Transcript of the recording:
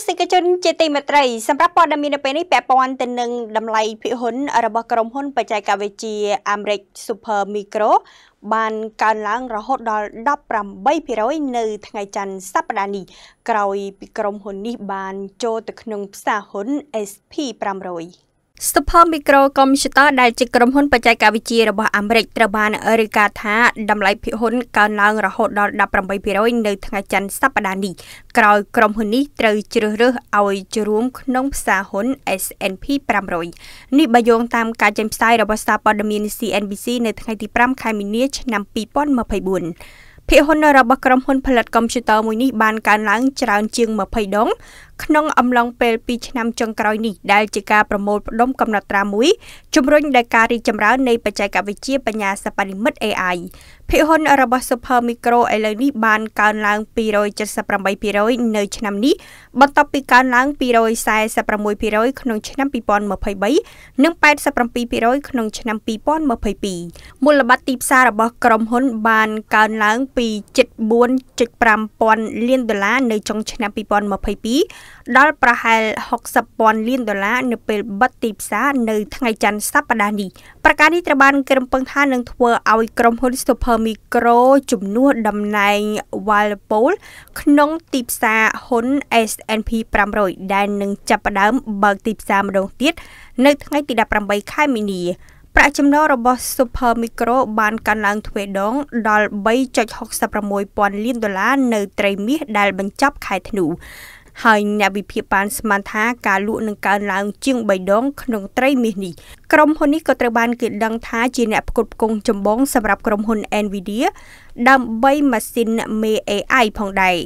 ស្សនិកជនជាទីមេត្រីសម្រាប់ព័ត៌មាននៅពេលនេះពាក់ព័ន្ធទៅនឹងតម្លៃភាគហ៊ុនរបស់ក្រុមហ៊ុនបច្ចេកវិទ្យា Amric Super Micro បានកើនឡើងរហូតដល់18%នៅថ្ងៃច័ន្ទសប្តាហ៍នេះក្រោយពីក្រុមហ៊ុននេះបាន ចូលទៅក្នុង ផ្សារហ៊ុន SP500 Super Micro Computer ដែលជាក្រុមហ៊ុនបច្ចេកវិទ្យារបស់អាមេរិកត្រូវបានរាយការណ៍ថាតម្លៃភាគហ៊ុនកើនឡើងរហូតដល់18%នៅថ្ងៃច័ន្ទសប្តាហ៍នេះក្រោយក្រុមហ៊ុននេះត្រូវជ្រើសរើសឲ្យចូលរួមក្នុងផ្សារហ៊ុន S&P 500នេះបើយោងតាមការចេញផ្សាយរបស់សារព័ត៌មាន CNBC នៅថ្ងៃទី5ខែមីនាឆ្នាំ2024ភាគហ៊ុនរបស់ក្រុមហ៊ុនផលិតកុំព្យូទ័រមួយនេះបានកើនឡើងច្រើនជាង20ដងក្នុងអំឡុងពេល2ឆ្នាំចុងក្រោយនេះដែលជាការប្រមូលផ្ដុំកំណត់ត្រាមួយជំរុញដល់ការរីកចម្រើននៃបច្ចេកវិទ្យាបញ្ញាសិប្បនិម្មិត AI ភាគហ៊ុនរបស់ Super Micro ឥឡូវនេះបានកើនឡើង278%នៅឆ្នាំនេះបន្ទាប់ពីកើនឡើង246%ក្នុងឆ្នាំ2023និង87%ក្នុងឆ្នាំ2022មូលបត្រទីផ្សាររបស់ក្រុមហ៊ុនបានកើនឡើងពី74.5000លានដុល្លារនៅចុងឆ្នាំ2022ដល់ប្រហែល60,000លានដុល្លារនៅពេលបិទទីផ្សារនៅថ្ងៃច័ន្ទសប្តាហ៍នេះប្រការនេះត្រូវបានក្រុមពឹងថានឹងធ្វើឲ្យក្រុមហ៊ុន Super Micro ជំនួសតំណែង Walpole ក្នុងទីផ្សារហ៊ុន S&P 500ដែលនឹងចាប់ផ្ដើមបើកទីផ្សារម្ដងទៀត នៅថ្ងៃទី18ខែមីនាប្រាក់ចំណូលរបស់ Super Micro បានកើនឡើងទ្វេដងដល់3.66ពាន់លានដុល្លារនៅត្រីមាសដែលបញ្ចប់ខែធ្នូហើយអ្នកវិភាគបានស្មានថាការលក់នឹងកើនឡើងជាង3ដង ក្នុងត្រីមាសនេះក្រុមហ៊ុននេះក៏ត្រូវបានគេដឹងថាជាអ្នកផ្គត់ផ្គង់ចម្បងសម្រាប់ក្រុមហ៊ុន Nvidia ដើម្បីម៉ាស៊ីនមេ AI ផងដែរ